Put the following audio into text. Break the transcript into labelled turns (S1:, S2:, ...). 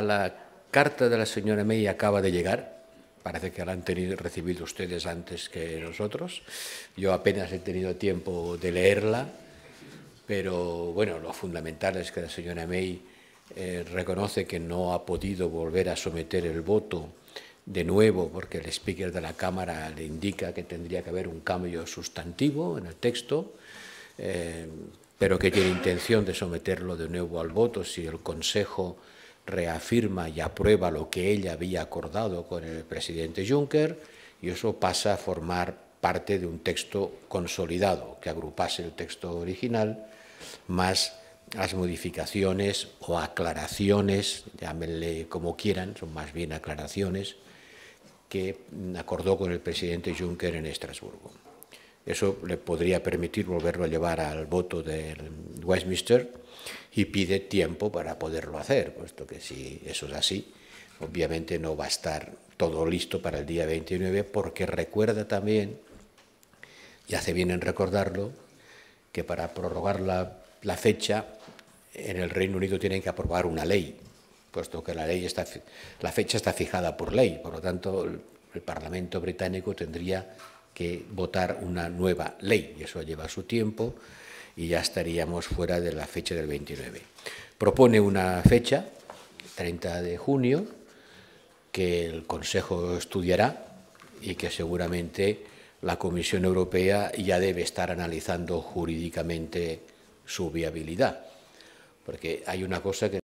S1: la carta de la señora May acaba de llegar. Parece que la han tenido, recibido ustedes antes que nosotros. Yo apenas he tenido tiempo de leerla, pero bueno, lo fundamental es que la señora May eh, reconoce que no ha podido volver a someter el voto de nuevo porque el speaker de la Cámara le indica que tendría que haber un cambio sustantivo en el texto, eh, pero que tiene intención de someterlo de nuevo al voto si el Consejo reafirma y aprueba lo que ella había acordado con el presidente Juncker y eso pasa a formar parte de un texto consolidado que agrupase el texto original más las modificaciones o aclaraciones, llámenle como quieran, son más bien aclaraciones, que acordó con el presidente Juncker en Estrasburgo. Eso le podría permitir volverlo a llevar al voto del Westminster y pide tiempo para poderlo hacer, puesto que si eso es así, obviamente no va a estar todo listo para el día 29, porque recuerda también, y hace bien en recordarlo, que para prorrogar la, fecha en el Reino Unido tienen que aprobar una ley, puesto que la, ley está, la fecha está fijada por ley, por lo tanto el Parlamento británico tendría que votar una nueva ley, y eso lleva su tiempo y ya estaríamos fuera de la fecha del 29. Propone una fecha, 30 de junio, que el Consejo estudiará y que seguramente la Comisión Europea ya debe estar analizando jurídicamente su viabilidad. Porque hay una cosa que